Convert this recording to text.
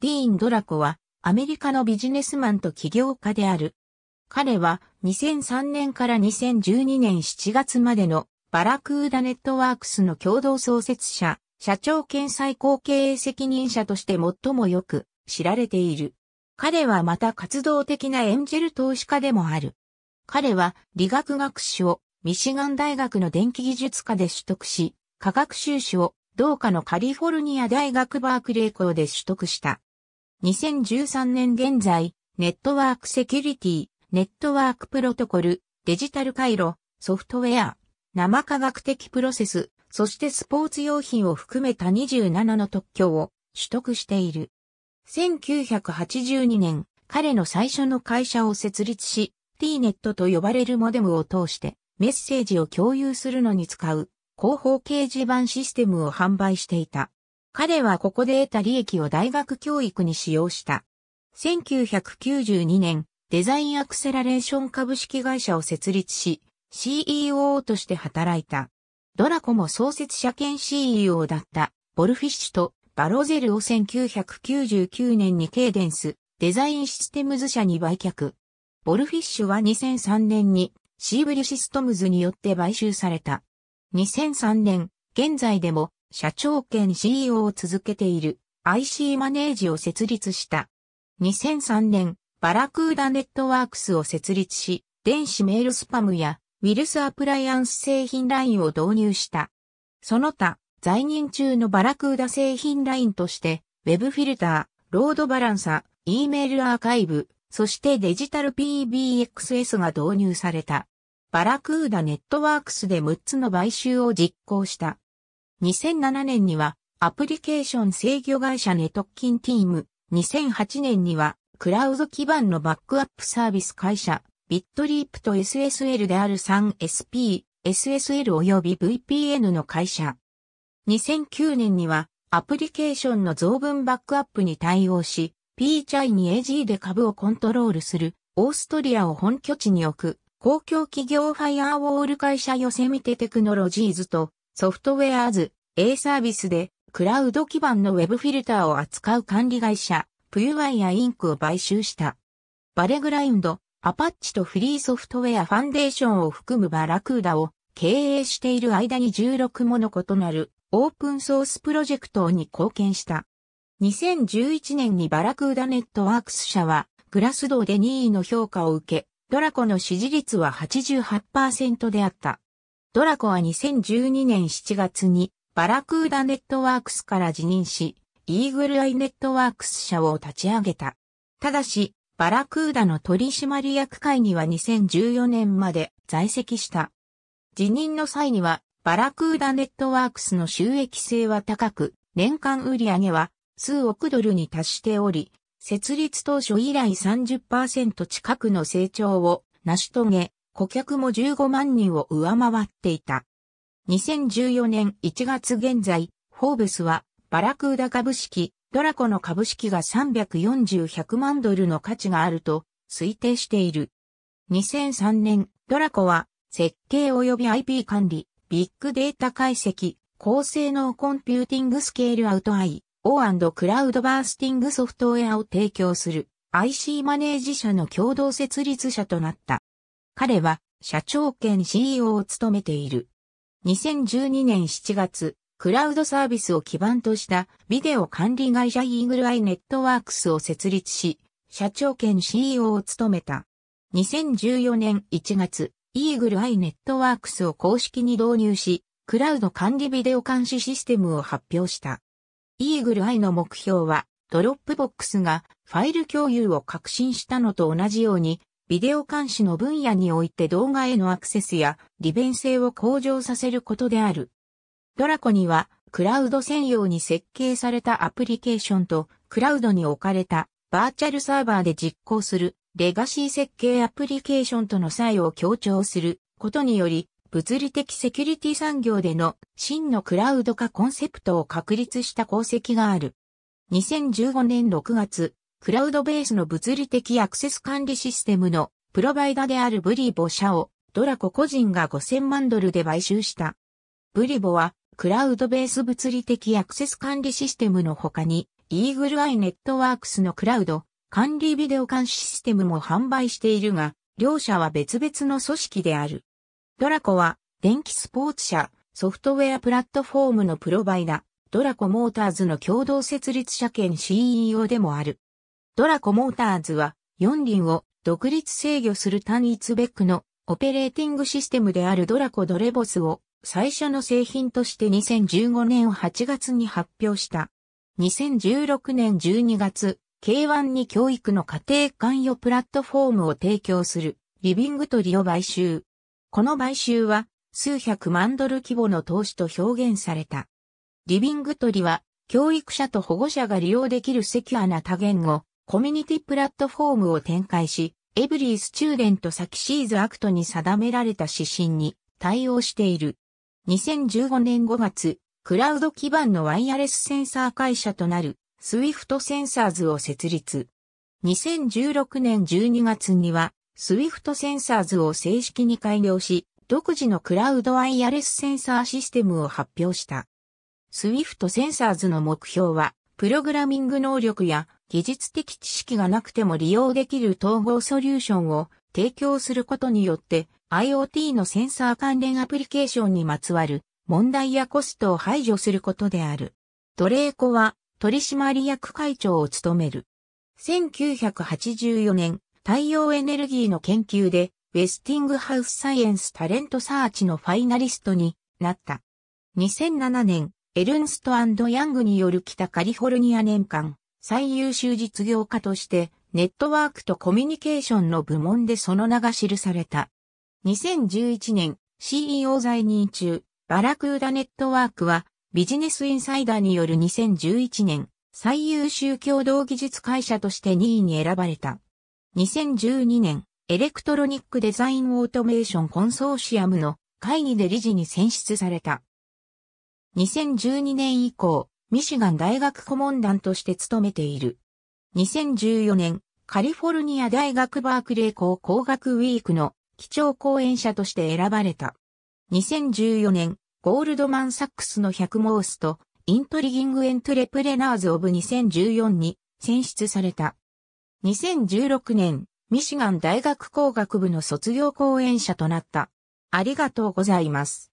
ディーン・ドラコはアメリカのビジネスマンと起業家である。彼は2003年から2012年7月までのバラクーダネットワークスの共同創設者、社長兼最高経営責任者として最もよく知られている。彼はまた活動的なエンジェル投資家でもある。彼は理学学士をミシガン大学の電気技術科で取得し、科学修士を同科のカリフォルニア大学バークレー校で取得した。2013年現在、ネットワークセキュリティ、ネットワークプロトコル、デジタル回路、ソフトウェア、生科学的プロセス、そしてスポーツ用品を含めた27の特許を取得している。1982年、彼の最初の会社を設立し、T-net と呼ばれるモデムを通してメッセージを共有するのに使う広報掲示板システムを販売していた。彼はここで得た利益を大学教育に使用した。1992年、デザインアクセラレーション株式会社を設立し、CEO として働いた。ドラコも創設者兼 CEO だったボルフィッシュとバロゼルを1999年にケーデンスデザインシステムズ社に売却。ボルフィッシュは2003年にシーブリシストムズによって買収された。2003年、現在でも社長兼 CEO を続けている IC マネージを設立した。2003年、バラクーダネットワークスを設立し、電子メールスパムやウィルスアプライアンス製品ラインを導入した。その他、在任中のバラクーダ製品ラインとして、ウェブフィルター、ロードバランサ、E メールアーカイブ、そしてデジタル PBXS が導入された。バラクーダネットワークスで6つの買収を実行した。2007年にはアプリケーション制御会社ネトッキンティーム、2008年にはクラウド基盤のバックアップサービス会社、ビットリープと SSL である 3SP、SSL 及び VPN の会社。2009年にはアプリケーションの増分バックアップに対応し、p チャイに AG で株をコントロールする、オーストリアを本拠地に置く、公共企業ファイアウォール会社ヨセミテテクノロジーズと、ソフトウェアーズ、A サービスで、クラウド基盤の Web フィルターを扱う管理会社、プユワイアインクを買収した。バレグラインド、アパッチとフリーソフトウェアファンデーションを含むバラクーダを経営している間に16もの異なるオープンソースプロジェクトに貢献した。2011年にバラクーダネットワークス社はグラスドーで2位の評価を受け、ドラコの支持率は88%であった。ドラコは2012年7月にバラクーダネットワークスから辞任し、イーグルアイネットワークス社を立ち上げた。ただし、バラクーダの取締役会には2014年まで在籍した。辞任の際には、バラクーダネットワークスの収益性は高く、年間売上は数億ドルに達しており、設立当初以来30%近くの成長を成し遂げ、顧客も15万人を上回っていた。2014年1月現在、フォーブスはバラクーダ株式、ドラコの株式が340,100万ドルの価値があると推定している。2003年、ドラコは設計及び IP 管理、ビッグデータ解析、高性能コンピューティングスケールアウトアイ、オークラウドバースティングソフトウェアを提供する IC マネージ社の共同設立者となった。彼は社長兼 CEO を務めている。2012年7月、クラウドサービスを基盤としたビデオ管理会社イーグルアイネットワークスを設立し、社長兼 CEO を務めた。2014年1月、イーグルアイネットワークスを公式に導入し、クラウド管理ビデオ監視システムを発表した。イーグルアイの目標は、ドロップボックスがファイル共有を革新したのと同じように、ビデオ監視の分野において動画へのアクセスや利便性を向上させることである。ドラコには、クラウド専用に設計されたアプリケーションと、クラウドに置かれたバーチャルサーバーで実行するレガシー設計アプリケーションとの差異を強調することにより、物理的セキュリティ産業での真のクラウド化コンセプトを確立した功績がある。2015年6月、クラウドベースの物理的アクセス管理システムのプロバイダであるブリボ社をドラコ個人が5000万ドルで買収した。ブリボはクラウドベース物理的アクセス管理システムの他に、イーグルアイネットワークスのクラウド、管理ビデオ監視システムも販売しているが、両社は別々の組織である。ドラコは、電気スポーツ社、ソフトウェアプラットフォームのプロバイダ、ドラコモーターズの共同設立者兼 CEO でもある。ドラコモーターズは4輪を独立制御する単一ベックのオペレーティングシステムであるドラコドレボスを最初の製品として2015年8月に発表した。2016年12月、K1 に教育の家庭関与プラットフォームを提供するリビングトリを買収。この買収は数百万ドル規模の投資と表現された。リビングトリは教育者と保護者が利用できるセキュアな多言語、コミュニティプラットフォームを展開し、エブリー・スチューデント・先シーズ・アクトに定められた指針に対応している。2015年5月、クラウド基盤のワイヤレスセンサー会社となる SWIFT センサーズを設立。2016年12月には SWIFT センサーズを正式に改良し、独自のクラウドワイヤレスセンサーシステムを発表した。SWIFT センサーズの目標は、プログラミング能力や技術的知識がなくても利用できる統合ソリューションを提供することによって IoT のセンサー関連アプリケーションにまつわる問題やコストを排除することである。ドレーコは取締役会長を務める。1984年、太陽エネルギーの研究で、ウェスティングハウスサイエンスタレントサーチのファイナリストになった。2007年、エルンストヤングによる北カリフォルニア年間最優秀実業家として、ネットワークとコミュニケーションの部門でその名が記された。2011年 CEO 在任中、バラクーダネットワークはビジネスインサイダーによる2011年最優秀共同技術会社として2位に選ばれた。2012年、エレクトロニックデザインオートメーションコンソーシアムの会議で理事に選出された。2012年以降、ミシガン大学顧問団として務めている。2014年、カリフォルニア大学バークレー校工学ウィークの基調講演者として選ばれた。2014年、ゴールドマン・サックスの100モースと、イントリギング・エントレプレナーズ・オブ2014に選出された。2016年、ミシガン大学工学部の卒業講演者となった。ありがとうございます。